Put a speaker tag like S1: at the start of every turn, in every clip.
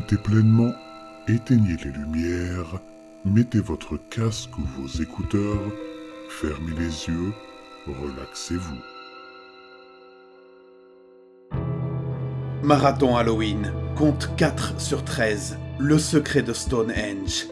S1: profitez pleinement, éteignez les lumières, mettez votre casque ou vos écouteurs, fermez les yeux, relaxez-vous. Marathon Halloween, compte 4 sur 13, le secret de Stonehenge.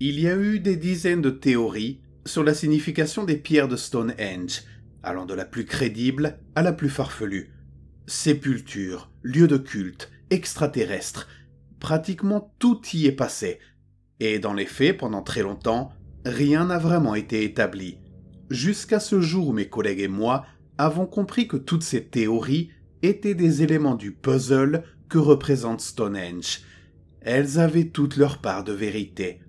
S1: Il y a eu des dizaines de théories sur la signification des pierres de Stonehenge, allant de la plus crédible à la plus farfelue. Sépulture, lieu de culte, extraterrestre, pratiquement tout y est passé. Et dans les faits, pendant très longtemps, rien n'a vraiment été établi. Jusqu'à ce jour où mes collègues et moi avons compris que toutes ces théories étaient des éléments du puzzle que représente Stonehenge. Elles avaient toutes leur part de vérité.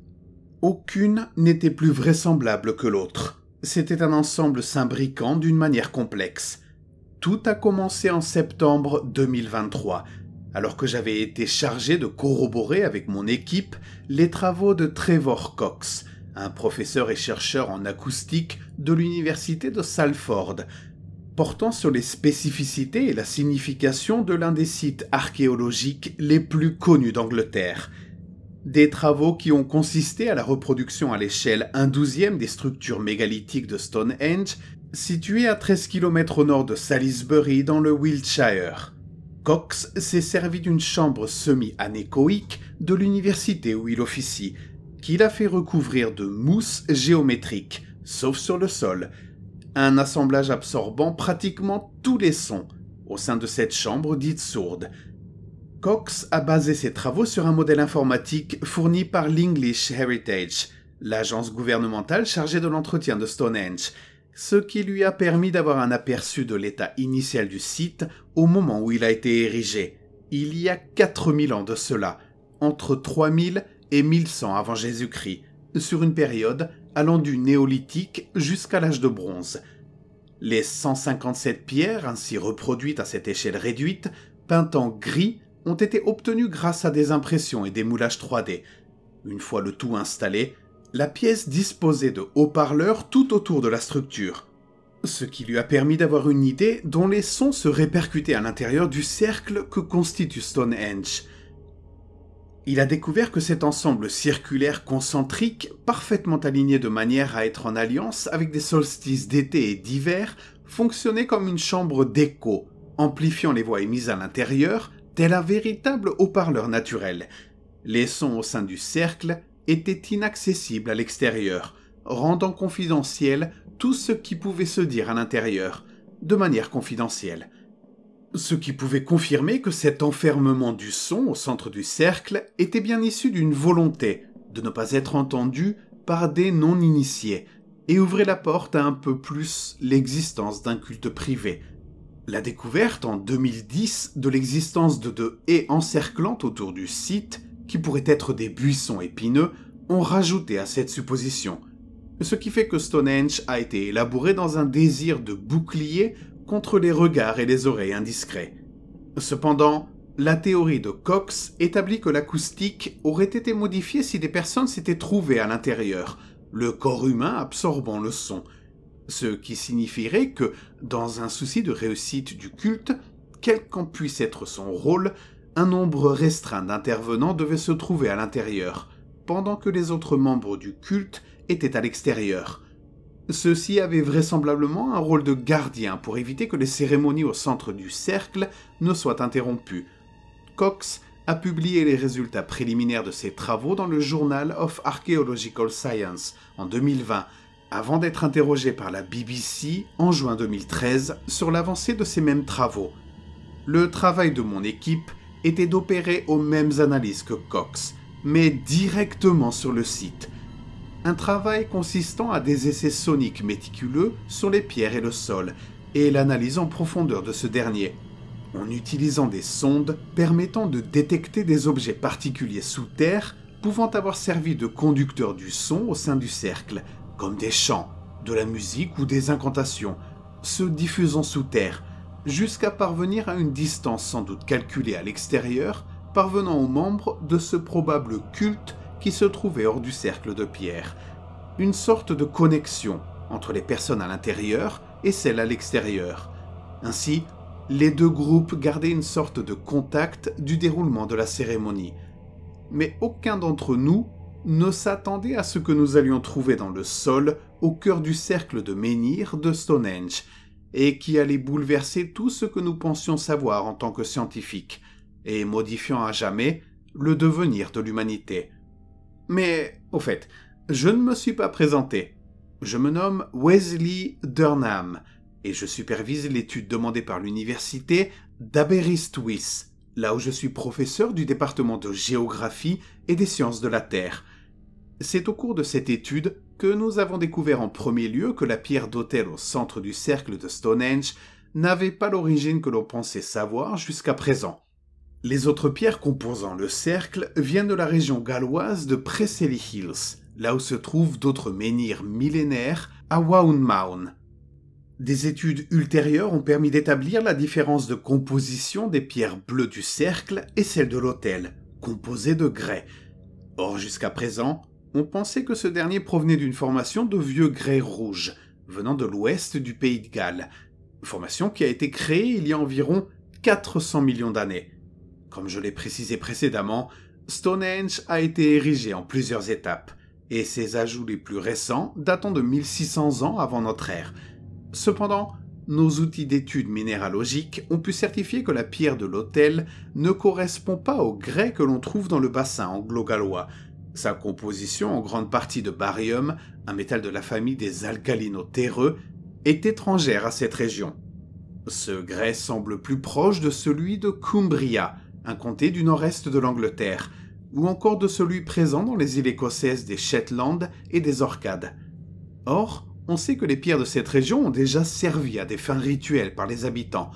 S1: Aucune n'était plus vraisemblable que l'autre. C'était un ensemble s'imbriquant d'une manière complexe. Tout a commencé en septembre 2023, alors que j'avais été chargé de corroborer avec mon équipe les travaux de Trevor Cox, un professeur et chercheur en acoustique de l'université de Salford, portant sur les spécificités et la signification de l'un des sites archéologiques les plus connus d'Angleterre – des travaux qui ont consisté à la reproduction à l'échelle 1 douzième des structures mégalithiques de Stonehenge, situées à 13 km au nord de Salisbury dans le Wiltshire. Cox s'est servi d'une chambre semi-anéchoïque de l'université où il officie, qu'il a fait recouvrir de mousse géométrique, sauf sur le sol, un assemblage absorbant pratiquement tous les sons, au sein de cette chambre dite sourde, Cox a basé ses travaux sur un modèle informatique fourni par l'English Heritage, l'agence gouvernementale chargée de l'entretien de Stonehenge, ce qui lui a permis d'avoir un aperçu de l'état initial du site au moment où il a été érigé, il y a 4000 ans de cela, entre 3000 et 1100 avant Jésus-Christ, sur une période allant du néolithique jusqu'à l'âge de bronze. Les 157 pierres ainsi reproduites à cette échelle réduite, peintes en gris, ont été obtenus grâce à des impressions et des moulages 3D. Une fois le tout installé, la pièce disposait de haut-parleurs tout autour de la structure, ce qui lui a permis d'avoir une idée dont les sons se répercutaient à l'intérieur du cercle que constitue Stonehenge. Il a découvert que cet ensemble circulaire concentrique, parfaitement aligné de manière à être en alliance avec des solstices d'été et d'hiver, fonctionnait comme une chambre d'écho, amplifiant les voix émises à l'intérieur, Tel un véritable haut-parleur naturel, les sons au sein du cercle étaient inaccessibles à l'extérieur, rendant confidentiel tout ce qui pouvait se dire à l'intérieur, de manière confidentielle. Ce qui pouvait confirmer que cet enfermement du son au centre du cercle était bien issu d'une volonté de ne pas être entendu par des non-initiés, et ouvrait la porte à un peu plus l'existence d'un culte privé, la découverte en 2010 de l'existence de deux haies encerclantes autour du site, qui pourraient être des buissons épineux, ont rajouté à cette supposition, ce qui fait que Stonehenge a été élaboré dans un désir de bouclier contre les regards et les oreilles indiscrets. Cependant, la théorie de Cox établit que l'acoustique aurait été modifiée si des personnes s'étaient trouvées à l'intérieur, le corps humain absorbant le son, ce qui signifierait que, dans un souci de réussite du culte, quel qu'en puisse être son rôle, un nombre restreint d'intervenants devait se trouver à l'intérieur, pendant que les autres membres du culte étaient à l'extérieur. Ceux-ci avaient vraisemblablement un rôle de gardien pour éviter que les cérémonies au centre du cercle ne soient interrompues. Cox a publié les résultats préliminaires de ses travaux dans le Journal of Archaeological Science en 2020 avant d'être interrogé par la BBC en juin 2013 sur l'avancée de ces mêmes travaux. Le travail de mon équipe était d'opérer aux mêmes analyses que Cox, mais directement sur le site. Un travail consistant à des essais soniques méticuleux sur les pierres et le sol, et l'analyse en profondeur de ce dernier. En utilisant des sondes permettant de détecter des objets particuliers sous terre, pouvant avoir servi de conducteur du son au sein du cercle, comme des chants, de la musique ou des incantations, se diffusant sous terre, jusqu'à parvenir à une distance sans doute calculée à l'extérieur, parvenant aux membres de ce probable culte qui se trouvait hors du cercle de pierre. Une sorte de connexion entre les personnes à l'intérieur et celles à l'extérieur. Ainsi, les deux groupes gardaient une sorte de contact du déroulement de la cérémonie. Mais aucun d'entre nous ne s'attendait à ce que nous allions trouver dans le sol au cœur du cercle de menhir de Stonehenge, et qui allait bouleverser tout ce que nous pensions savoir en tant que scientifiques, et modifiant à jamais le devenir de l'humanité. Mais, au fait, je ne me suis pas présenté. Je me nomme Wesley Durnham, et je supervise l'étude demandée par l'université d'Aberystwyth, là où je suis professeur du département de géographie et des sciences de la Terre, c'est au cours de cette étude que nous avons découvert en premier lieu que la pierre d'autel au centre du cercle de Stonehenge n'avait pas l'origine que l'on pensait savoir jusqu'à présent. Les autres pierres composant le cercle viennent de la région galloise de Preseli Hills, là où se trouvent d'autres menhirs millénaires à Waunmaun. Des études ultérieures ont permis d'établir la différence de composition des pierres bleues du cercle et celles de l'autel, composées de grès. Or, jusqu'à présent, on pensait que ce dernier provenait d'une formation de vieux grès rouge, venant de l'ouest du pays de Galles, formation qui a été créée il y a environ 400 millions d'années. Comme je l'ai précisé précédemment, Stonehenge a été érigé en plusieurs étapes, et ses ajouts les plus récents datant de 1600 ans avant notre ère. Cependant, nos outils d'études minéralogiques ont pu certifier que la pierre de l'autel ne correspond pas au grès que l'on trouve dans le bassin anglo-gallois, sa composition, en grande partie de barium, un métal de la famille des alcalino-terreux, est étrangère à cette région. Ce grès semble plus proche de celui de Cumbria, un comté du nord-est de l'Angleterre, ou encore de celui présent dans les îles écossaises des Shetland et des Orcades. Or, on sait que les pierres de cette région ont déjà servi à des fins rituelles par les habitants.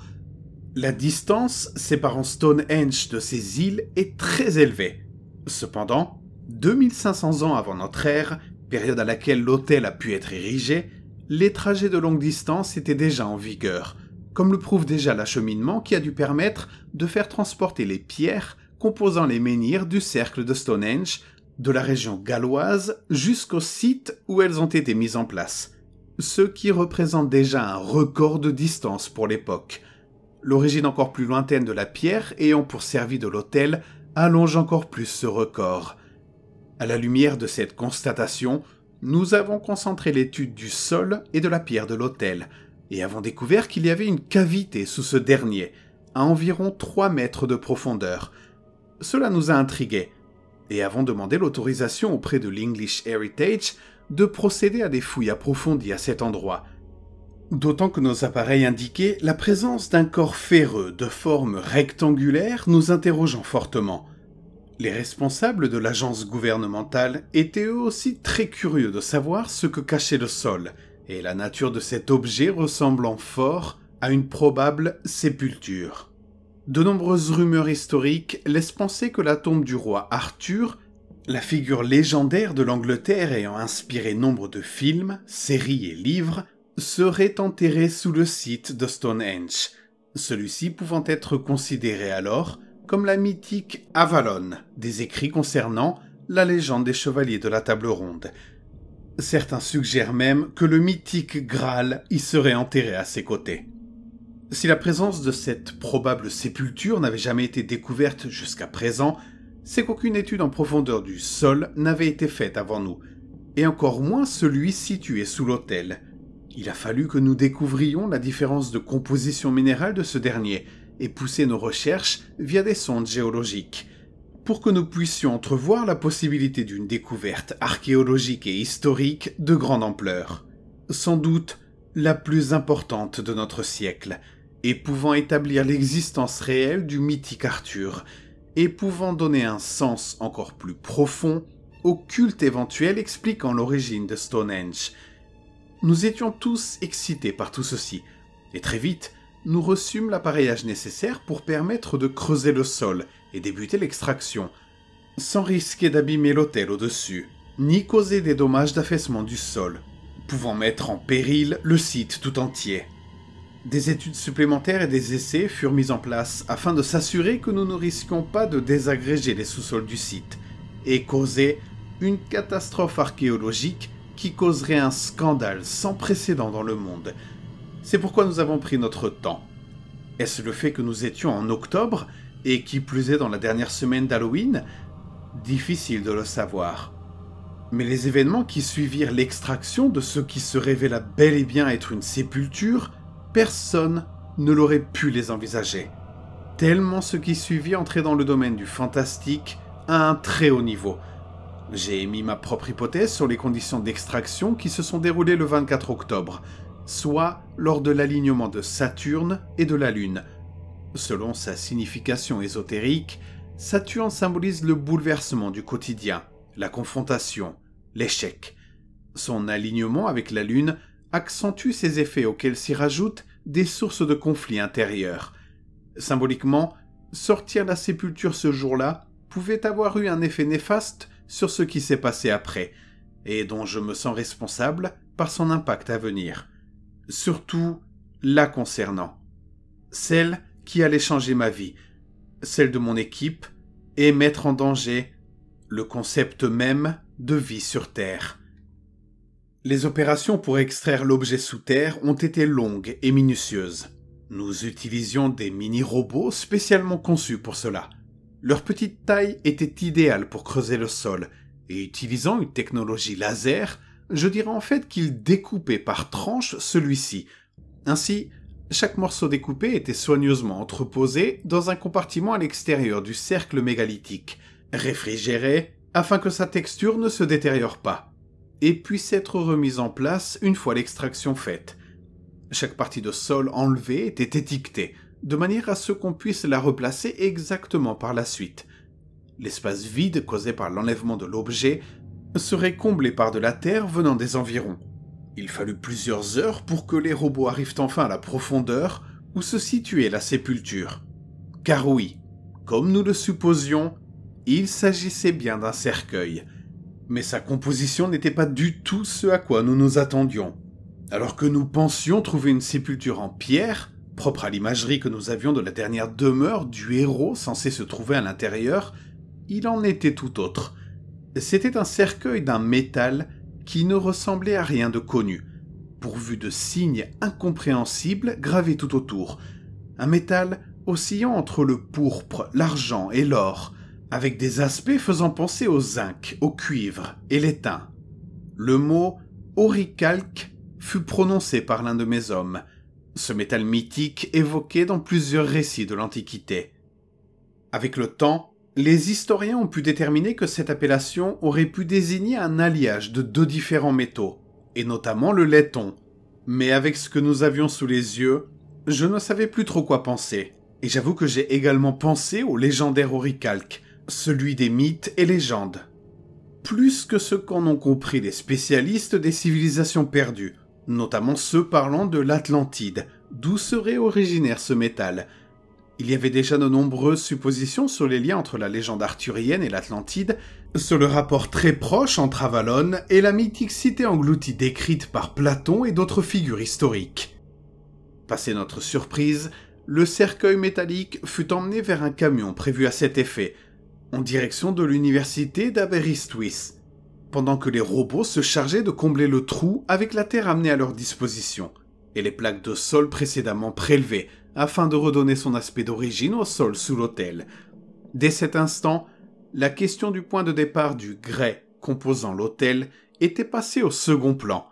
S1: La distance séparant Stonehenge de ces îles est très élevée. Cependant, 2500 ans avant notre ère, période à laquelle l'hôtel a pu être érigé, les trajets de longue distance étaient déjà en vigueur, comme le prouve déjà l'acheminement qui a dû permettre de faire transporter les pierres composant les menhirs du cercle de Stonehenge de la région galloise jusqu'au site où elles ont été mises en place, ce qui représente déjà un record de distance pour l'époque. L'origine encore plus lointaine de la pierre ayant pour servi de l'hôtel allonge encore plus ce record. À la lumière de cette constatation, nous avons concentré l'étude du sol et de la pierre de l'hôtel, et avons découvert qu'il y avait une cavité sous ce dernier, à environ 3 mètres de profondeur. Cela nous a intrigués, et avons demandé l'autorisation auprès de l'English Heritage de procéder à des fouilles approfondies à cet endroit. D'autant que nos appareils indiquaient la présence d'un corps ferreux de forme rectangulaire nous interrogeant fortement. Les responsables de l'agence gouvernementale étaient eux aussi très curieux de savoir ce que cachait le sol, et la nature de cet objet ressemblant fort à une probable sépulture. De nombreuses rumeurs historiques laissent penser que la tombe du roi Arthur, la figure légendaire de l'Angleterre ayant inspiré nombre de films, séries et livres, serait enterrée sous le site de Stonehenge, celui-ci pouvant être considéré alors comme la mythique Avalon, des écrits concernant la légende des chevaliers de la table ronde. Certains suggèrent même que le mythique Graal y serait enterré à ses côtés. Si la présence de cette probable sépulture n'avait jamais été découverte jusqu'à présent, c'est qu'aucune étude en profondeur du sol n'avait été faite avant nous, et encore moins celui situé sous l'autel. Il a fallu que nous découvrions la différence de composition minérale de ce dernier, et pousser nos recherches via des sondes géologiques, pour que nous puissions entrevoir la possibilité d'une découverte archéologique et historique de grande ampleur, sans doute la plus importante de notre siècle, et pouvant établir l'existence réelle du mythique Arthur, et pouvant donner un sens encore plus profond au culte éventuel expliquant l'origine de Stonehenge. Nous étions tous excités par tout ceci, et très vite, nous reçûmes l'appareillage nécessaire pour permettre de creuser le sol et débuter l'extraction, sans risquer d'abîmer l'hôtel au-dessus, ni causer des dommages d'affaissement du sol, pouvant mettre en péril le site tout entier. Des études supplémentaires et des essais furent mis en place afin de s'assurer que nous ne risquions pas de désagréger les sous-sols du site et causer une catastrophe archéologique qui causerait un scandale sans précédent dans le monde, c'est pourquoi nous avons pris notre temps. Est-ce le fait que nous étions en octobre, et qui plus est dans la dernière semaine d'Halloween Difficile de le savoir. Mais les événements qui suivirent l'extraction de ce qui se révéla bel et bien être une sépulture, personne ne l'aurait pu les envisager. Tellement ce qui suivit entrait dans le domaine du fantastique à un très haut niveau. J'ai émis ma propre hypothèse sur les conditions d'extraction qui se sont déroulées le 24 octobre, soit lors de l'alignement de Saturne et de la Lune. Selon sa signification ésotérique, Saturne symbolise le bouleversement du quotidien, la confrontation, l'échec. Son alignement avec la Lune accentue ces effets auxquels s'y rajoutent des sources de conflits intérieurs. Symboliquement, sortir de la sépulture ce jour-là pouvait avoir eu un effet néfaste sur ce qui s'est passé après, et dont je me sens responsable par son impact à venir surtout la concernant. Celle qui allait changer ma vie, celle de mon équipe, et mettre en danger le concept même de vie sur Terre. Les opérations pour extraire l'objet sous terre ont été longues et minutieuses. Nous utilisions des mini-robots spécialement conçus pour cela. Leur petite taille était idéale pour creuser le sol, et utilisant une technologie laser, je dirais en fait qu'il découpait par tranches celui-ci. Ainsi, chaque morceau découpé était soigneusement entreposé dans un compartiment à l'extérieur du cercle mégalithique, réfrigéré afin que sa texture ne se détériore pas, et puisse être remise en place une fois l'extraction faite. Chaque partie de sol enlevée était étiquetée, de manière à ce qu'on puisse la replacer exactement par la suite. L'espace vide causé par l'enlèvement de l'objet serait comblé par de la terre venant des environs. Il fallut plusieurs heures pour que les robots arrivent enfin à la profondeur où se situait la sépulture. Car oui, comme nous le supposions, il s'agissait bien d'un cercueil, mais sa composition n'était pas du tout ce à quoi nous nous attendions. Alors que nous pensions trouver une sépulture en pierre, propre à l'imagerie que nous avions de la dernière demeure du héros censé se trouver à l'intérieur, il en était tout autre, c'était un cercueil d'un métal qui ne ressemblait à rien de connu, pourvu de signes incompréhensibles gravés tout autour. Un métal oscillant entre le pourpre, l'argent et l'or, avec des aspects faisant penser au zinc, au cuivre et l'étain. Le mot oricalque fut prononcé par l'un de mes hommes, ce métal mythique évoqué dans plusieurs récits de l'Antiquité. Avec le temps, les historiens ont pu déterminer que cette appellation aurait pu désigner un alliage de deux différents métaux, et notamment le laiton. Mais avec ce que nous avions sous les yeux, je ne savais plus trop quoi penser. Et j'avoue que j'ai également pensé au légendaire oricalque, celui des mythes et légendes. Plus que ce qu'en ont compris les spécialistes des civilisations perdues, notamment ceux parlant de l'Atlantide, d'où serait originaire ce métal, il y avait déjà de nombreuses suppositions sur les liens entre la légende arthurienne et l'Atlantide, sur le rapport très proche entre Avalon et la mythique cité engloutie décrite par Platon et d'autres figures historiques. Passé notre surprise, le cercueil métallique fut emmené vers un camion prévu à cet effet, en direction de l'université d'Aberystwyth, pendant que les robots se chargeaient de combler le trou avec la terre amenée à leur disposition – et les plaques de sol précédemment prélevées afin de redonner son aspect d'origine au sol sous l'autel. Dès cet instant, la question du point de départ du grès composant l'autel était passée au second plan.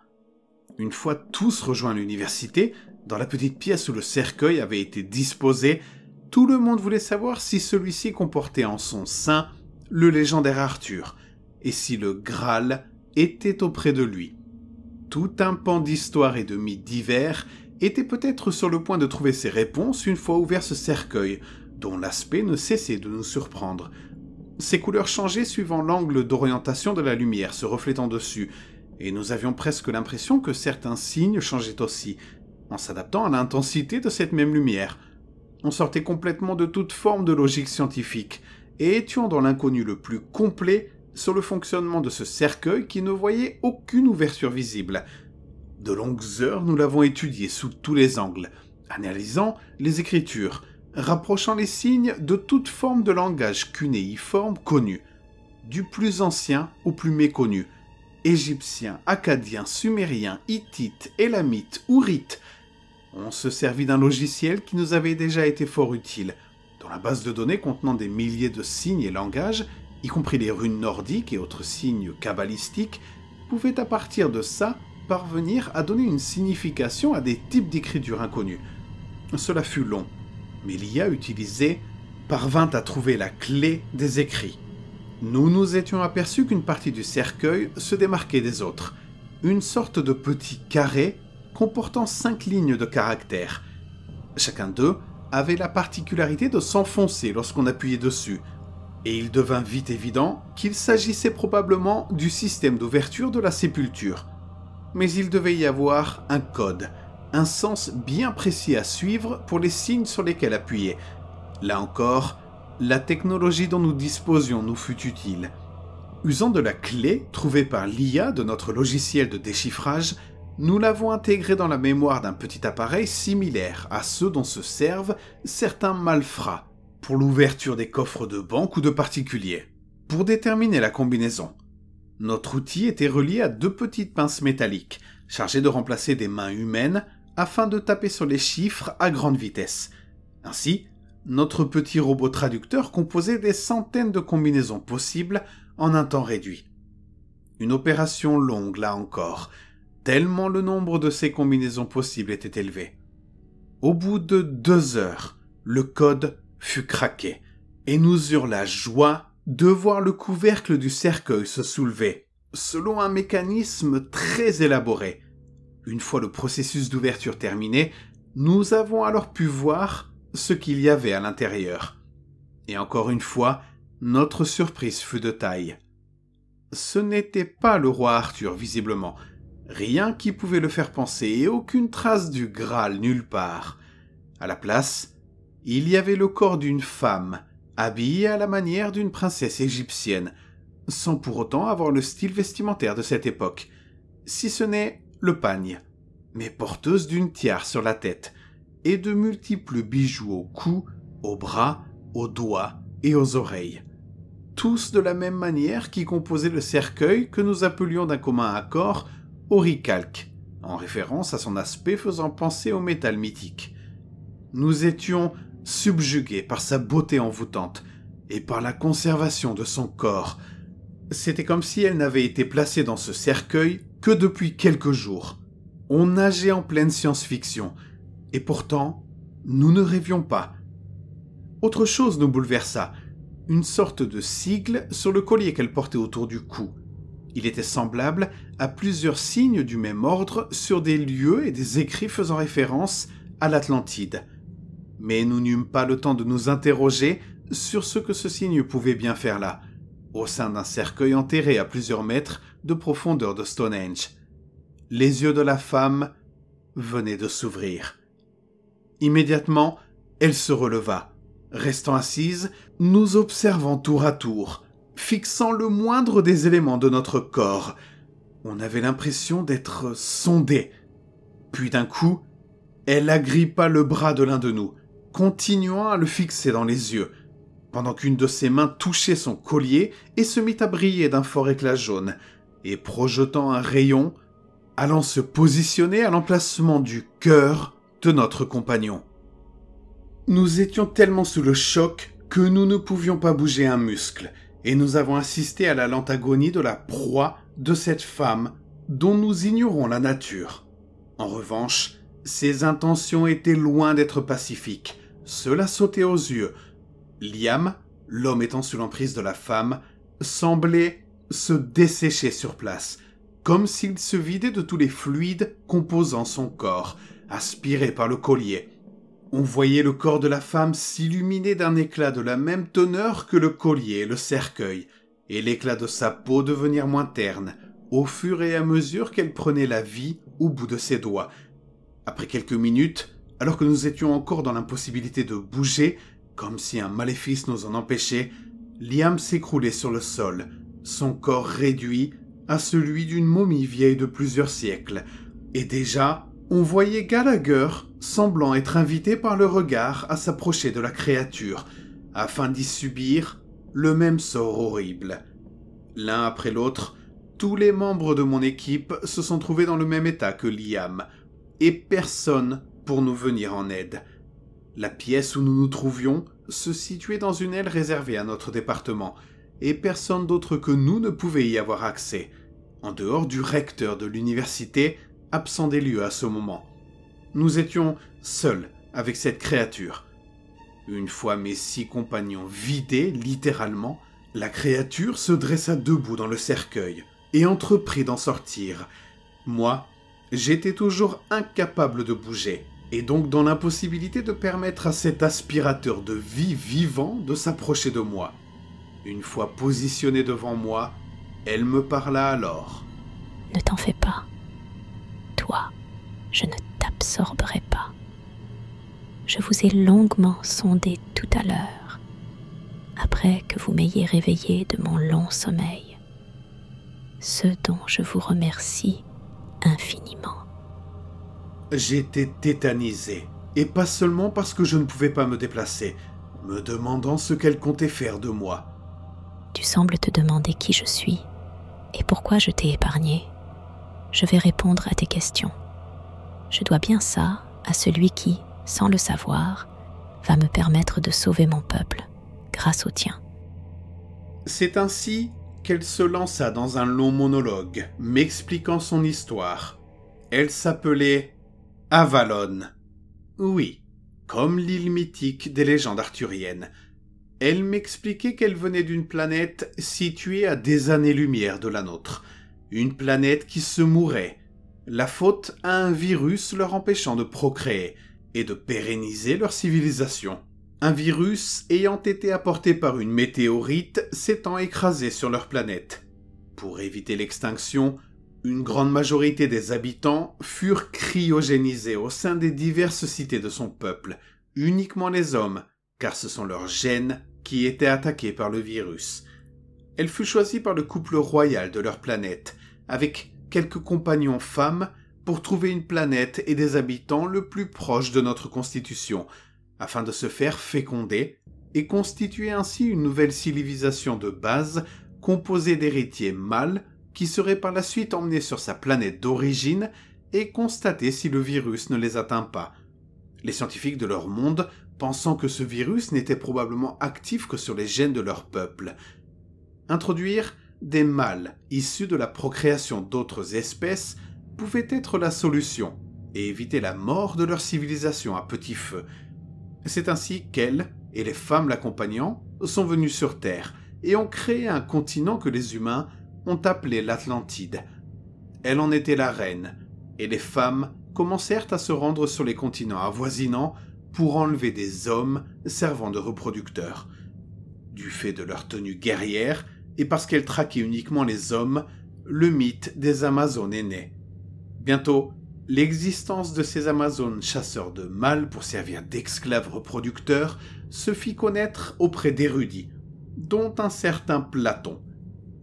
S1: Une fois tous rejoints l'université, dans la petite pièce où le cercueil avait été disposé, tout le monde voulait savoir si celui-ci comportait en son sein le légendaire Arthur, et si le Graal était auprès de lui tout un pan d'histoire et de mythes divers était peut-être sur le point de trouver ses réponses une fois ouvert ce cercueil, dont l'aspect ne cessait de nous surprendre. Ses couleurs changeaient suivant l'angle d'orientation de la lumière se reflétant dessus, et nous avions presque l'impression que certains signes changeaient aussi, en s'adaptant à l'intensité de cette même lumière. On sortait complètement de toute forme de logique scientifique, et étions dans l'inconnu le plus complet sur le fonctionnement de ce cercueil qui ne voyait aucune ouverture visible. De longues heures, nous l'avons étudié sous tous les angles, analysant les écritures, rapprochant les signes de toute forme de langage cunéiforme connu, du plus ancien au plus méconnu, égyptien, acadien, sumérien, hittite, élamite, ourite. On se servit d'un logiciel qui nous avait déjà été fort utile, dont la base de données contenant des milliers de signes et langages y compris les runes nordiques et autres signes cabalistiques pouvaient à partir de ça parvenir à donner une signification à des types d'écritures inconnues. Cela fut long, mais l'IA utilisée parvint à trouver la clé des écrits. Nous nous étions aperçus qu'une partie du cercueil se démarquait des autres, une sorte de petit carré comportant cinq lignes de caractères. Chacun d'eux avait la particularité de s'enfoncer lorsqu'on appuyait dessus, et il devint vite évident qu'il s'agissait probablement du système d'ouverture de la sépulture. Mais il devait y avoir un code, un sens bien précis à suivre pour les signes sur lesquels appuyer. Là encore, la technologie dont nous disposions nous fut utile. Usant de la clé trouvée par l'IA de notre logiciel de déchiffrage, nous l'avons intégrée dans la mémoire d'un petit appareil similaire à ceux dont se servent certains malfrats pour l'ouverture des coffres de banque ou de particuliers, pour déterminer la combinaison. Notre outil était relié à deux petites pinces métalliques, chargées de remplacer des mains humaines afin de taper sur les chiffres à grande vitesse. Ainsi, notre petit robot traducteur composait des centaines de combinaisons possibles en un temps réduit. Une opération longue là encore, tellement le nombre de ces combinaisons possibles était élevé. Au bout de deux heures, le code fut craqué, et nous eurent la joie de voir le couvercle du cercueil se soulever, selon un mécanisme très élaboré. Une fois le processus d'ouverture terminé, nous avons alors pu voir ce qu'il y avait à l'intérieur. Et encore une fois, notre surprise fut de taille. Ce n'était pas le roi Arthur, visiblement. Rien qui pouvait le faire penser et aucune trace du Graal nulle part. À la place, il y avait le corps d'une femme, habillée à la manière d'une princesse égyptienne, sans pour autant avoir le style vestimentaire de cette époque, si ce n'est le pagne, mais porteuse d'une tiare sur la tête, et de multiples bijoux au cou, aux bras, aux doigts et aux oreilles, tous de la même manière qui composaient le cercueil que nous appelions d'un commun accord oricalque, en référence à son aspect faisant penser au métal mythique. Nous étions subjuguée par sa beauté envoûtante et par la conservation de son corps. C'était comme si elle n'avait été placée dans ce cercueil que depuis quelques jours. On nageait en pleine science-fiction, et pourtant, nous ne rêvions pas. Autre chose nous bouleversa, une sorte de sigle sur le collier qu'elle portait autour du cou. Il était semblable à plusieurs signes du même ordre sur des lieux et des écrits faisant référence à l'Atlantide mais nous n'eûmes pas le temps de nous interroger sur ce que ce signe pouvait bien faire là, au sein d'un cercueil enterré à plusieurs mètres de profondeur de Stonehenge. Les yeux de la femme venaient de s'ouvrir. Immédiatement, elle se releva. Restant assise, nous observant tour à tour, fixant le moindre des éléments de notre corps. On avait l'impression d'être sondé. Puis d'un coup, elle agrippa le bras de l'un de nous, continuant à le fixer dans les yeux, pendant qu'une de ses mains touchait son collier et se mit à briller d'un fort éclat jaune, et projetant un rayon, allant se positionner à l'emplacement du cœur de notre compagnon. Nous étions tellement sous le choc que nous ne pouvions pas bouger un muscle, et nous avons assisté à la lente agonie de la proie de cette femme dont nous ignorons la nature. En revanche, ses intentions étaient loin d'être pacifiques, cela sautait aux yeux. Liam, l'homme étant sous l'emprise de la femme, semblait se dessécher sur place, comme s'il se vidait de tous les fluides composant son corps, aspirés par le collier. On voyait le corps de la femme s'illuminer d'un éclat de la même teneur que le collier et le cercueil, et l'éclat de sa peau devenir moins terne, au fur et à mesure qu'elle prenait la vie au bout de ses doigts. Après quelques minutes, alors que nous étions encore dans l'impossibilité de bouger, comme si un maléfice nous en empêchait, Liam s'écroulait sur le sol, son corps réduit à celui d'une momie vieille de plusieurs siècles. Et déjà, on voyait Gallagher, semblant être invité par le regard à s'approcher de la créature, afin d'y subir le même sort horrible. L'un après l'autre, tous les membres de mon équipe se sont trouvés dans le même état que Liam, et personne pour nous venir en aide. La pièce où nous nous trouvions se situait dans une aile réservée à notre département, et personne d'autre que nous ne pouvait y avoir accès, en dehors du recteur de l'université, absent des lieux à ce moment. Nous étions seuls avec cette créature. Une fois mes six compagnons vidés, littéralement, la créature se dressa debout dans le cercueil et entreprit d'en sortir. Moi, j'étais toujours incapable de bouger et donc dans l'impossibilité de permettre à cet aspirateur de vie vivant de s'approcher de moi. Une fois positionnée devant moi, elle me parla alors. Ne t'en fais pas. Toi, je ne t'absorberai pas. Je vous ai longuement sondé tout à l'heure, après que vous m'ayez réveillé de mon long sommeil, ce dont je vous remercie infiniment. J'étais tétanisé, et pas seulement parce que je ne pouvais pas me déplacer, me demandant ce qu'elle comptait faire de moi. Tu sembles te demander qui je suis et pourquoi je t'ai épargné. Je vais répondre à tes questions. Je dois bien ça à celui qui, sans le savoir, va me permettre de sauver mon peuple grâce au tien. C'est ainsi qu'elle se lança dans un long monologue, m'expliquant son histoire. Elle s'appelait Avalon. Oui, comme l'île mythique des légendes arthuriennes. Elle m'expliquait qu'elle venait d'une planète située à des années-lumière de la nôtre, une planète qui se mourait, la faute à un virus leur empêchant de procréer et de pérenniser leur civilisation. Un virus ayant été apporté par une météorite s'étant écrasé sur leur planète. Pour éviter l'extinction, une grande majorité des habitants furent cryogénisés au sein des diverses cités de son peuple, uniquement les hommes, car ce sont leurs gènes qui étaient attaqués par le virus. Elle fut choisie par le couple royal de leur planète, avec quelques compagnons femmes, pour trouver une planète et des habitants le plus proche de notre constitution, afin de se faire féconder et constituer ainsi une nouvelle civilisation de base composée d'héritiers mâles qui seraient par la suite emmenés sur sa planète d'origine et constater si le virus ne les atteint pas. Les scientifiques de leur monde pensant que ce virus n'était probablement actif que sur les gènes de leur peuple. Introduire des mâles issus de la procréation d'autres espèces pouvait être la solution et éviter la mort de leur civilisation à petit feu. C'est ainsi qu'elle et les femmes l'accompagnant sont venues sur Terre et ont créé un continent que les humains ont appelé l'Atlantide. Elle en était la reine, et les femmes commencèrent à se rendre sur les continents avoisinants pour enlever des hommes servant de reproducteurs. Du fait de leur tenue guerrière, et parce qu'elles traquaient uniquement les hommes, le mythe des Amazones est né. Bientôt, l'existence de ces Amazones chasseurs de mâles pour servir d'esclaves reproducteurs se fit connaître auprès d'érudits, dont un certain Platon,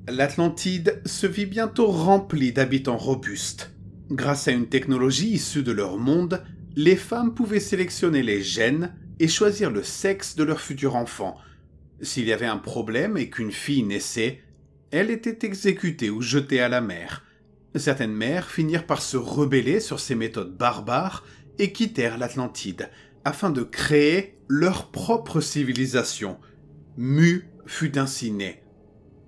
S1: l'Atlantide se vit bientôt remplie d'habitants robustes. Grâce à une technologie issue de leur monde, les femmes pouvaient sélectionner les gènes et choisir le sexe de leur futur enfant. S'il y avait un problème et qu'une fille naissait, elle était exécutée ou jetée à la mer. Certaines mères finirent par se rebeller sur ces méthodes barbares et quittèrent l'Atlantide afin de créer leur propre civilisation. Mu fut ainsi né.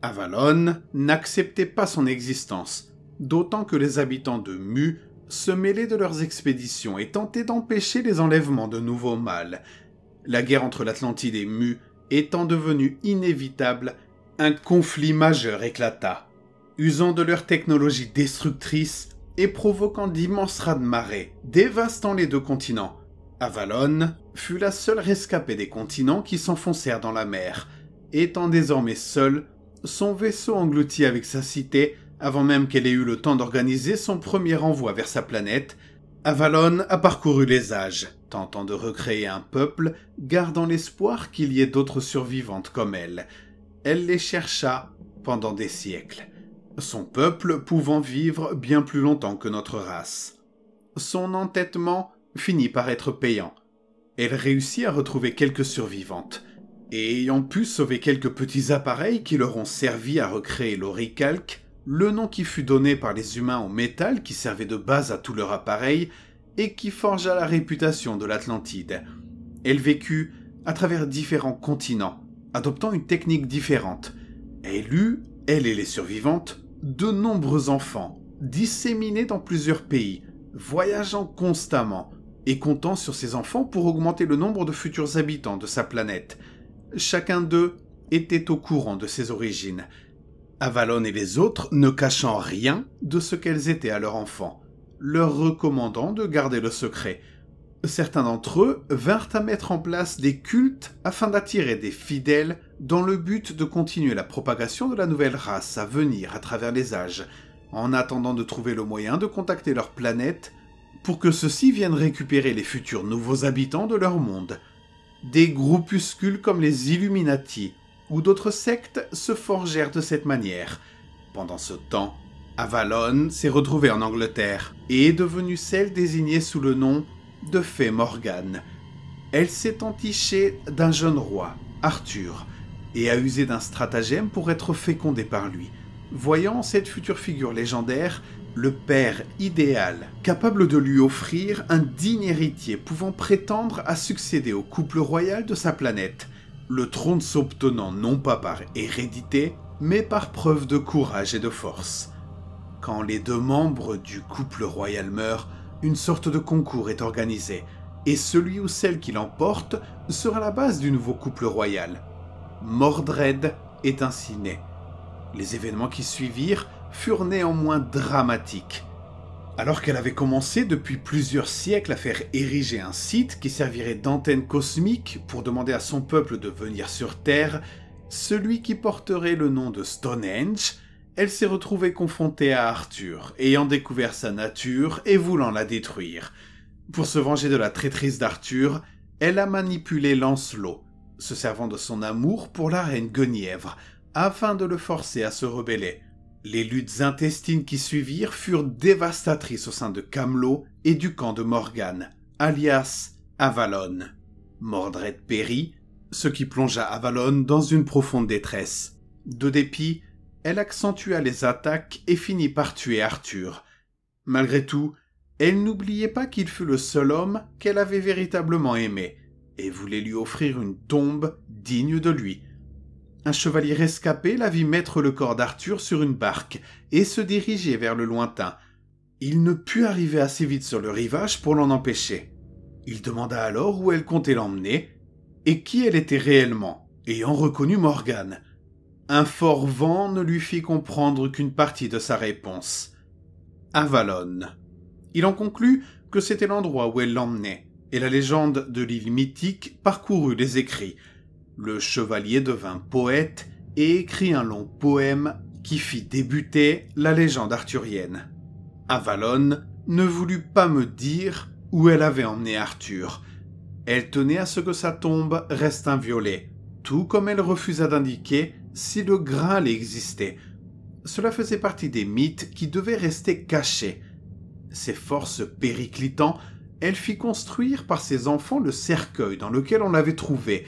S1: Avalon n'acceptait pas son existence, d'autant que les habitants de Mu se mêlaient de leurs expéditions et tentaient d'empêcher les enlèvements de nouveaux mâles, la guerre entre l'Atlantide et Mu étant devenue inévitable, un conflit majeur éclata. Usant de leur technologie destructrice et provoquant d'immenses raz-de-marée, dévastant les deux continents, Avalon fut la seule rescapée des continents qui s'enfoncèrent dans la mer, étant désormais seule son vaisseau engloutit avec sa cité avant même qu'elle ait eu le temps d'organiser son premier envoi vers sa planète, Avalon a parcouru les âges, tentant de recréer un peuple, gardant l'espoir qu'il y ait d'autres survivantes comme elle. Elle les chercha pendant des siècles, son peuple pouvant vivre bien plus longtemps que notre race. Son entêtement finit par être payant. Elle réussit à retrouver quelques survivantes, et ayant pu sauver quelques petits appareils qui leur ont servi à recréer l'oricalque, le nom qui fut donné par les humains au métal qui servait de base à tout leur appareil et qui forgea la réputation de l'Atlantide. Elle vécut à travers différents continents, adoptant une technique différente. Elle eut, elle et les survivantes, de nombreux enfants, disséminés dans plusieurs pays, voyageant constamment et comptant sur ses enfants pour augmenter le nombre de futurs habitants de sa planète – Chacun d'eux était au courant de ses origines, Avalon et les autres ne cachant rien de ce qu'elles étaient à leur enfant, leur recommandant de garder le secret. Certains d'entre eux vinrent à mettre en place des cultes afin d'attirer des fidèles dans le but de continuer la propagation de la nouvelle race à venir à travers les âges, en attendant de trouver le moyen de contacter leur planète pour que ceux-ci viennent récupérer les futurs nouveaux habitants de leur monde. Des groupuscules comme les Illuminati ou d'autres sectes se forgèrent de cette manière. Pendant ce temps, Avalon s'est retrouvée en Angleterre et est devenue celle désignée sous le nom de Fée Morgane. Elle s'est entichée d'un jeune roi, Arthur, et a usé d'un stratagème pour être fécondée par lui. Voyant cette future figure légendaire, le père idéal, capable de lui offrir un digne héritier pouvant prétendre à succéder au couple royal de sa planète, le trône s'obtenant non pas par hérédité, mais par preuve de courage et de force. Quand les deux membres du couple royal meurent, une sorte de concours est organisé, et celui ou celle qui l'emporte sera la base du nouveau couple royal. Mordred est ainsi né. Les événements qui suivirent furent néanmoins dramatiques. Alors qu'elle avait commencé depuis plusieurs siècles à faire ériger un site qui servirait d'antenne cosmique pour demander à son peuple de venir sur Terre, celui qui porterait le nom de Stonehenge, elle s'est retrouvée confrontée à Arthur, ayant découvert sa nature et voulant la détruire. Pour se venger de la traîtrise d'Arthur, elle a manipulé Lancelot, se servant de son amour pour la reine Guenièvre, afin de le forcer à se rebeller, les luttes intestines qui suivirent furent dévastatrices au sein de Camelot et du camp de Morgan, alias Avalon. Mordred périt, ce qui plongea Avalon dans une profonde détresse. De dépit, elle accentua les attaques et finit par tuer Arthur. Malgré tout, elle n'oubliait pas qu'il fut le seul homme qu'elle avait véritablement aimé, et voulait lui offrir une tombe digne de lui, un chevalier rescapé la vit mettre le corps d'Arthur sur une barque et se diriger vers le lointain. Il ne put arriver assez vite sur le rivage pour l'en empêcher. Il demanda alors où elle comptait l'emmener et qui elle était réellement, ayant reconnu Morgan. Un fort vent ne lui fit comprendre qu'une partie de sa réponse. Avalon. Il en conclut que c'était l'endroit où elle l'emmenait, et la légende de l'île mythique parcourut les écrits, le chevalier devint poète et écrit un long poème qui fit débuter la légende arthurienne. Avalon ne voulut pas me dire où elle avait emmené Arthur. Elle tenait à ce que sa tombe reste inviolée, tout comme elle refusa d'indiquer si le Graal existait. Cela faisait partie des mythes qui devaient rester cachés. Ses forces périclitant, elle fit construire par ses enfants le cercueil dans lequel on l'avait trouvé,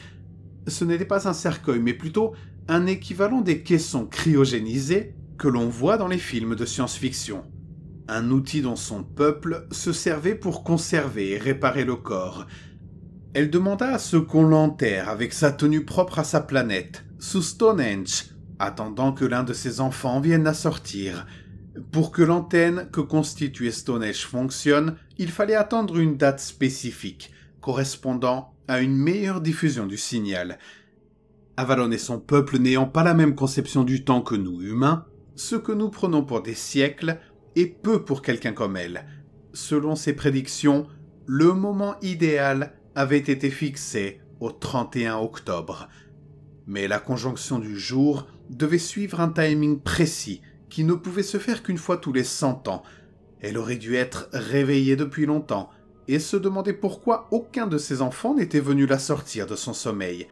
S1: ce n'était pas un cercueil, mais plutôt un équivalent des caissons cryogénisés que l'on voit dans les films de science-fiction. Un outil dont son peuple se servait pour conserver et réparer le corps. Elle demanda à ce qu'on l'enterre avec sa tenue propre à sa planète, sous Stonehenge, attendant que l'un de ses enfants vienne à sortir. Pour que l'antenne que constituait Stonehenge fonctionne, il fallait attendre une date spécifique, correspondant à une meilleure diffusion du signal. Avalon et son peuple n'ayant pas la même conception du temps que nous humains, ce que nous prenons pour des siècles est peu pour quelqu'un comme elle. Selon ses prédictions, le moment idéal avait été fixé au 31 octobre. Mais la conjonction du jour devait suivre un timing précis qui ne pouvait se faire qu'une fois tous les cent ans. Elle aurait dû être réveillée depuis longtemps, et se demandait pourquoi aucun de ses enfants n'était venu la sortir de son sommeil.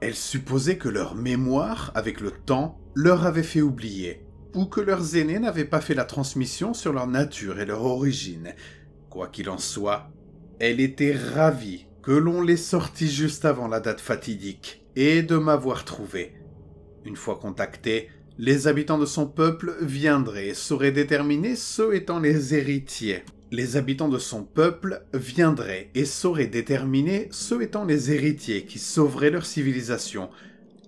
S1: Elle supposait que leur mémoire, avec le temps, leur avait fait oublier, ou que leurs aînés n'avaient pas fait la transmission sur leur nature et leur origine. Quoi qu'il en soit, elle était ravie que l'on les sortie juste avant la date fatidique, et de m'avoir trouvé. Une fois contacté, les habitants de son peuple viendraient et sauraient déterminer ceux étant les héritiers les habitants de son peuple viendraient et sauraient déterminer ceux étant les héritiers qui sauveraient leur civilisation,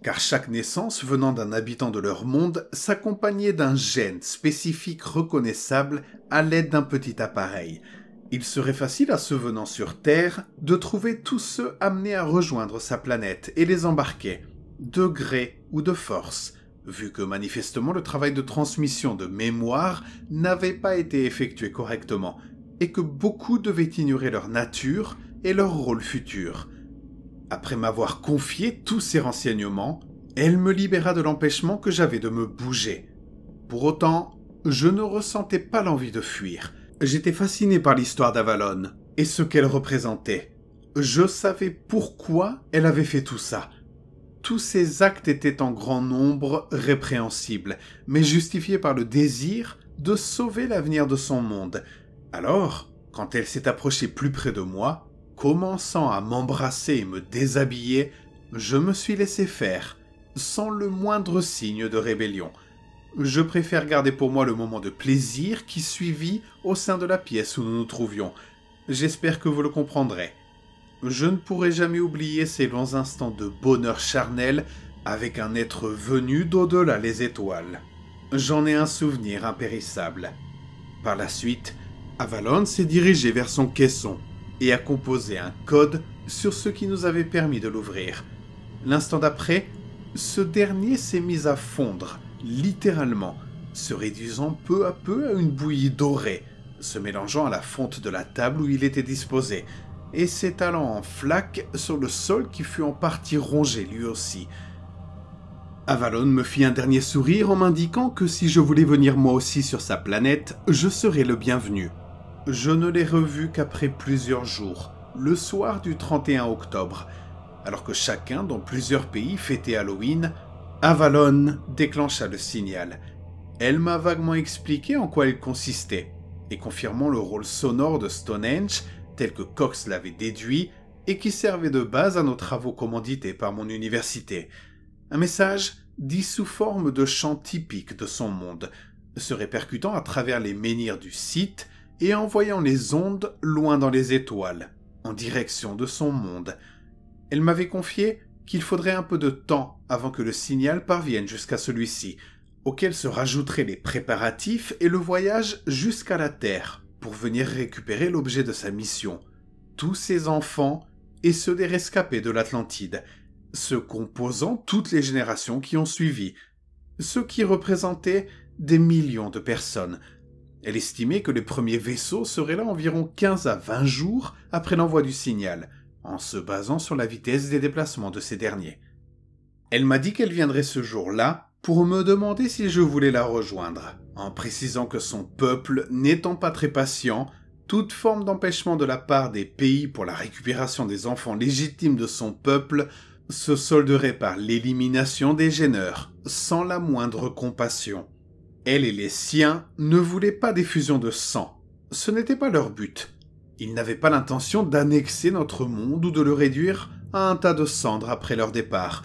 S1: car chaque naissance venant d'un habitant de leur monde s'accompagnait d'un gène spécifique reconnaissable à l'aide d'un petit appareil. Il serait facile à ceux venant sur Terre de trouver tous ceux amenés à rejoindre sa planète et les embarquer, de gré ou de force, vu que manifestement le travail de transmission de mémoire n'avait pas été effectué correctement, que beaucoup devaient ignorer leur nature et leur rôle futur. Après m'avoir confié tous ces renseignements, elle me libéra de l'empêchement que j'avais de me bouger. Pour autant, je ne ressentais pas l'envie de fuir. J'étais fasciné par l'histoire d'Avalon et ce qu'elle représentait. Je savais pourquoi elle avait fait tout ça. Tous ces actes étaient en grand nombre répréhensibles, mais justifiés par le désir de sauver l'avenir de son monde, alors, quand elle s'est approchée plus près de moi, commençant à m'embrasser et me déshabiller, je me suis laissé faire, sans le moindre signe de rébellion. Je préfère garder pour moi le moment de plaisir qui suivit au sein de la pièce où nous nous trouvions. J'espère que vous le comprendrez. Je ne pourrai jamais oublier ces longs instants de bonheur charnel avec un être venu d'au-delà les étoiles. J'en ai un souvenir impérissable. Par la suite, Avalon s'est dirigé vers son caisson et a composé un code sur ce qui nous avait permis de l'ouvrir. L'instant d'après, ce dernier s'est mis à fondre, littéralement, se réduisant peu à peu à une bouillie dorée, se mélangeant à la fonte de la table où il était disposé, et s'étalant en flaque sur le sol qui fut en partie rongé lui aussi. Avalon me fit un dernier sourire en m'indiquant que si je voulais venir moi aussi sur sa planète, je serais le bienvenu je ne l'ai revu qu'après plusieurs jours, le soir du 31 octobre, alors que chacun dans plusieurs pays fêtait Halloween, Avalon déclencha le signal. Elle m'a vaguement expliqué en quoi il consistait, et confirmant le rôle sonore de Stonehenge tel que Cox l'avait déduit et qui servait de base à nos travaux commandités par mon université. Un message dit sous forme de chant typique de son monde, se répercutant à travers les menhirs du site, et envoyant les ondes loin dans les étoiles, en direction de son monde. Elle m'avait confié qu'il faudrait un peu de temps avant que le signal parvienne jusqu'à celui-ci, auquel se rajouteraient les préparatifs et le voyage jusqu'à la Terre pour venir récupérer l'objet de sa mission, tous ses enfants et ceux des rescapés de l'Atlantide, se composant toutes les générations qui ont suivi, ce qui représentait des millions de personnes, elle estimait que les premiers vaisseaux seraient là environ 15 à 20 jours après l'envoi du signal, en se basant sur la vitesse des déplacements de ces derniers. Elle m'a dit qu'elle viendrait ce jour-là pour me demander si je voulais la rejoindre, en précisant que son peuple, n'étant pas très patient, toute forme d'empêchement de la part des pays pour la récupération des enfants légitimes de son peuple se solderait par l'élimination des gêneurs, sans la moindre compassion. Elle et les siens ne voulaient pas d'effusion de sang. Ce n'était pas leur but. Ils n'avaient pas l'intention d'annexer notre monde ou de le réduire à un tas de cendres après leur départ.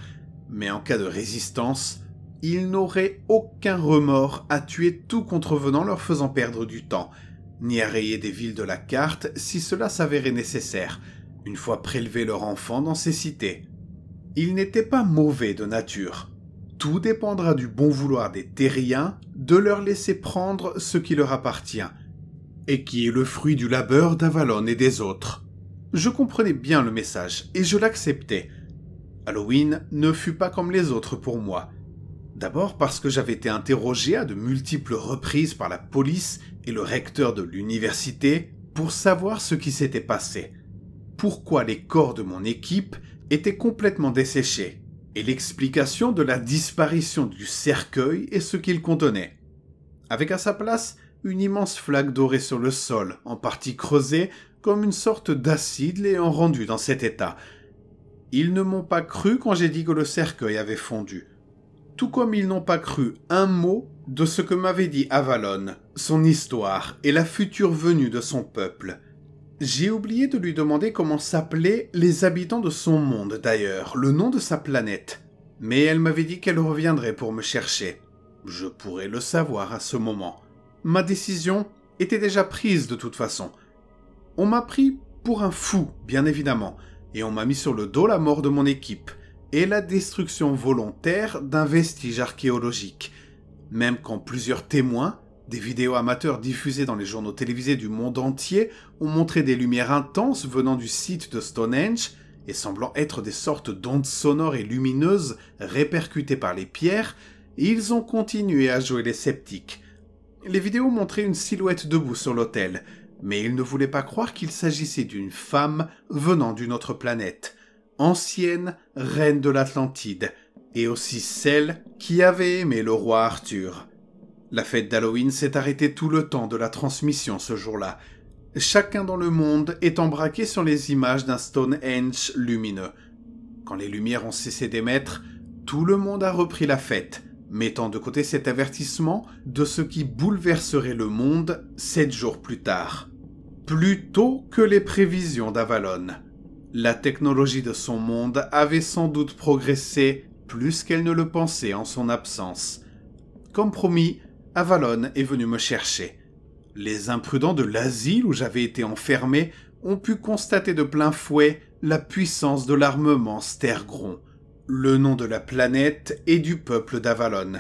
S1: Mais en cas de résistance, ils n'auraient aucun remords à tuer tout contrevenant leur faisant perdre du temps, ni à rayer des villes de la carte si cela s'avérait nécessaire, une fois prélevé leurs enfants dans ces cités. Ils n'étaient pas mauvais de nature. Tout dépendra du bon vouloir des terriens de leur laisser prendre ce qui leur appartient, et qui est le fruit du labeur d'Avalon et des autres. Je comprenais bien le message, et je l'acceptais. Halloween ne fut pas comme les autres pour moi. D'abord parce que j'avais été interrogé à de multiples reprises par la police et le recteur de l'université pour savoir ce qui s'était passé. Pourquoi les corps de mon équipe étaient complètement desséchés et l'explication de la disparition du cercueil et ce qu'il contenait, avec à sa place une immense flaque dorée sur le sol, en partie creusée comme une sorte d'acide l'ayant rendu dans cet état. Ils ne m'ont pas cru quand j'ai dit que le cercueil avait fondu, tout comme ils n'ont pas cru un mot de ce que m'avait dit Avalon, son histoire et la future venue de son peuple. J'ai oublié de lui demander comment s'appelaient les habitants de son monde d'ailleurs, le nom de sa planète. Mais elle m'avait dit qu'elle reviendrait pour me chercher. Je pourrais le savoir à ce moment. Ma décision était déjà prise de toute façon. On m'a pris pour un fou, bien évidemment, et on m'a mis sur le dos la mort de mon équipe et la destruction volontaire d'un vestige archéologique, même quand plusieurs témoins des vidéos amateurs diffusées dans les journaux télévisés du monde entier ont montré des lumières intenses venant du site de Stonehenge et semblant être des sortes d'ondes sonores et lumineuses répercutées par les pierres, ils ont continué à jouer les sceptiques. Les vidéos montraient une silhouette debout sur l'autel, mais ils ne voulaient pas croire qu'il s'agissait d'une femme venant d'une autre planète, ancienne reine de l'Atlantide, et aussi celle qui avait aimé le roi Arthur. La fête d'Halloween s'est arrêtée tout le temps de la transmission ce jour-là. Chacun dans le monde est embraqué sur les images d'un Stonehenge lumineux. Quand les lumières ont cessé d'émettre, tout le monde a repris la fête, mettant de côté cet avertissement de ce qui bouleverserait le monde sept jours plus tard. Plus tôt que les prévisions d'Avalon. La technologie de son monde avait sans doute progressé plus qu'elle ne le pensait en son absence. Comme promis, Avalon est venu me chercher. Les imprudents de l'asile où j'avais été enfermé ont pu constater de plein fouet la puissance de l'armement Stergron, le nom de la planète et du peuple d'Avalon.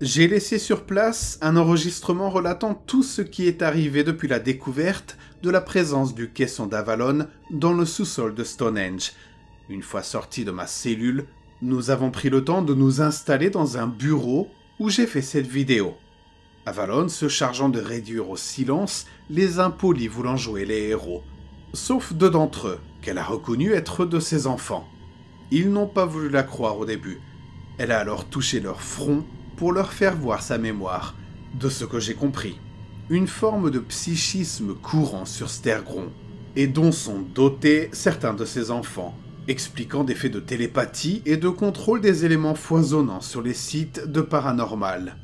S1: J'ai laissé sur place un enregistrement relatant tout ce qui est arrivé depuis la découverte de la présence du caisson d'Avalon dans le sous-sol de Stonehenge. Une fois sorti de ma cellule, nous avons pris le temps de nous installer dans un bureau où j'ai fait cette vidéo. Avalon se chargeant de réduire au silence les impolis voulant jouer les héros. Sauf deux d'entre eux, qu'elle a reconnu être de ses enfants. Ils n'ont pas voulu la croire au début. Elle a alors touché leur front pour leur faire voir sa mémoire, de ce que j'ai compris. Une forme de psychisme courant sur Stergron, et dont sont dotés certains de ses enfants, expliquant des faits de télépathie et de contrôle des éléments foisonnants sur les sites de paranormal.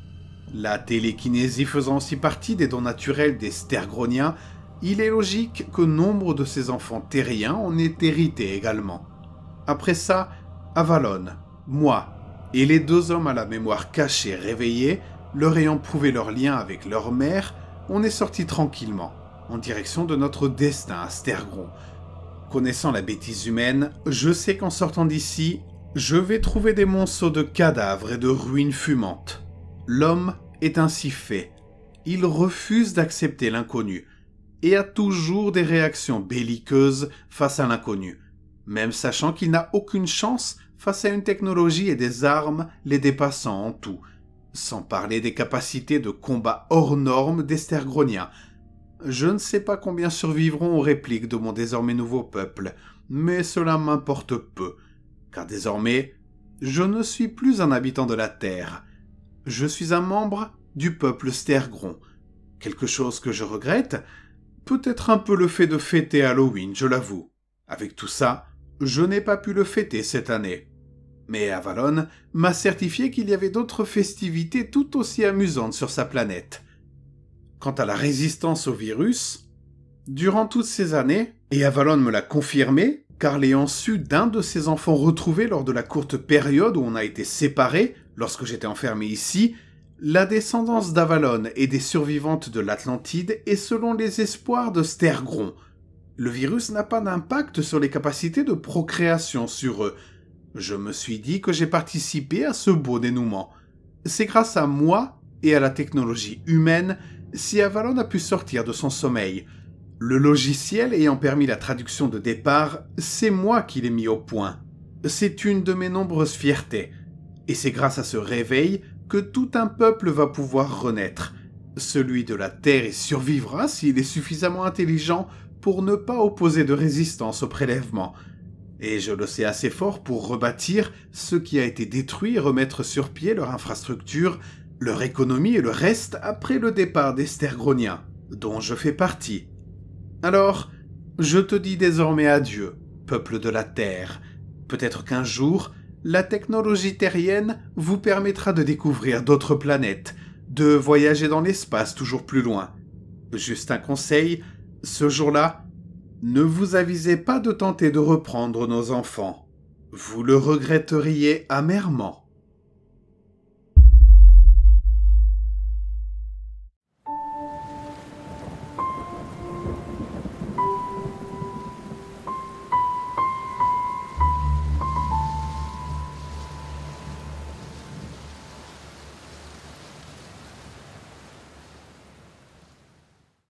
S1: La télékinésie faisant aussi partie des dons naturels des stergroniens, il est logique que nombre de ces enfants terriens en aient hérité également. Après ça, Avalon, moi et les deux hommes à la mémoire cachée réveillés, leur ayant prouvé leur lien avec leur mère, on est sortis tranquillement, en direction de notre destin à Stergron. Connaissant la bêtise humaine, je sais qu'en sortant d'ici, je vais trouver des monceaux de cadavres et de ruines fumantes. L'homme est ainsi fait. Il refuse d'accepter l'inconnu et a toujours des réactions belliqueuses face à l'inconnu, même sachant qu'il n'a aucune chance face à une technologie et des armes les dépassant en tout, sans parler des capacités de combat hors normes Gronia. Je ne sais pas combien survivront aux répliques de mon désormais nouveau peuple, mais cela m'importe peu, car désormais, je ne suis plus un habitant de la Terre, je suis un membre du peuple Stergron. Quelque chose que je regrette, peut-être un peu le fait de fêter Halloween, je l'avoue. Avec tout ça, je n'ai pas pu le fêter cette année. Mais Avalon m'a certifié qu'il y avait d'autres festivités tout aussi amusantes sur sa planète. Quant à la résistance au virus, durant toutes ces années, et Avalon me l'a confirmé, car l'ayant su d'un de ses enfants retrouvés lors de la courte période où on a été séparés, Lorsque j'étais enfermé ici, la descendance d'Avalon et des survivantes de l'Atlantide est selon les espoirs de Stergron. Le virus n'a pas d'impact sur les capacités de procréation sur eux. Je me suis dit que j'ai participé à ce beau dénouement. C'est grâce à moi et à la technologie humaine si Avalon a pu sortir de son sommeil. Le logiciel ayant permis la traduction de départ, c'est moi qui l'ai mis au point. C'est une de mes nombreuses fiertés. Et c'est grâce à ce réveil que tout un peuple va pouvoir renaître. Celui de la Terre y survivra s'il est suffisamment intelligent pour ne pas opposer de résistance au prélèvement. Et je le sais assez fort pour rebâtir ce qui a été détruit et remettre sur pied leur infrastructure, leur économie et le reste après le départ des Stergroniens, dont je fais partie. Alors, je te dis désormais adieu, peuple de la Terre. Peut-être qu'un jour, la technologie terrienne vous permettra de découvrir d'autres planètes, de voyager dans l'espace toujours plus loin. Juste un conseil, ce jour-là, ne vous avisez pas de tenter de reprendre nos enfants. Vous le regretteriez amèrement.